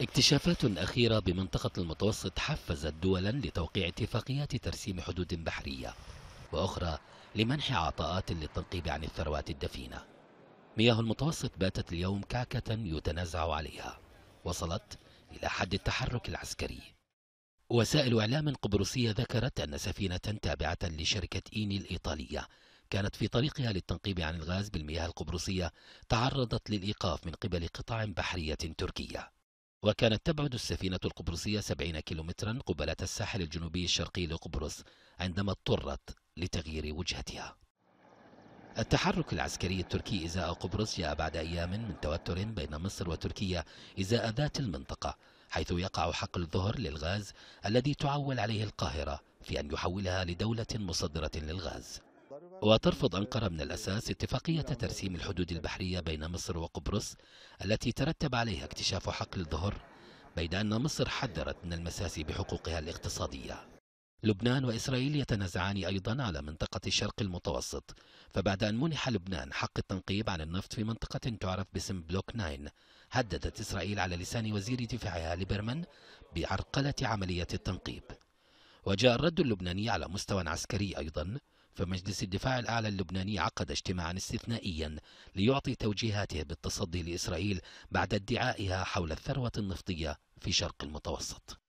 اكتشافات أخيرة بمنطقة المتوسط حفزت دولا لتوقيع اتفاقيات ترسيم حدود بحرية وأخرى لمنح عطاءات للتنقيب عن الثروات الدفينة مياه المتوسط باتت اليوم كعكة يتنازع عليها وصلت إلى حد التحرك العسكري وسائل إعلام قبرصية ذكرت أن سفينة تابعة لشركة إيني الإيطالية كانت في طريقها للتنقيب عن الغاز بالمياه القبرصية تعرضت للإيقاف من قبل قطاع بحرية تركية وكانت تبعد السفينة القبرصية 70 كيلومترا قبالة الساحل الجنوبي الشرقي لقبرص عندما اضطرت لتغيير وجهتها التحرك العسكري التركي إزاء قبرص جاء بعد أيام من توتر بين مصر وتركيا إزاء ذات المنطقة حيث يقع حقل الظهر للغاز الذي تعول عليه القاهرة في أن يحولها لدولة مصدرة للغاز وترفض أنقرة من الأساس اتفاقية ترسيم الحدود البحرية بين مصر وقبرص التي ترتب عليها اكتشاف حقل الظهر بيد أن مصر حذرت من المساس بحقوقها الاقتصادية لبنان وإسرائيل يتنازعان أيضا على منطقة الشرق المتوسط فبعد أن منح لبنان حق التنقيب عن النفط في منطقة تعرف باسم بلوك 9 هددت إسرائيل على لسان وزير دفاعها ليبرمان بعرقلة عملية التنقيب وجاء الرد اللبناني على مستوى عسكري أيضا فمجلس الدفاع الأعلى اللبناني عقد اجتماعا استثنائيا ليعطي توجيهاته بالتصدي لإسرائيل بعد ادعائها حول الثروة النفطية في شرق المتوسط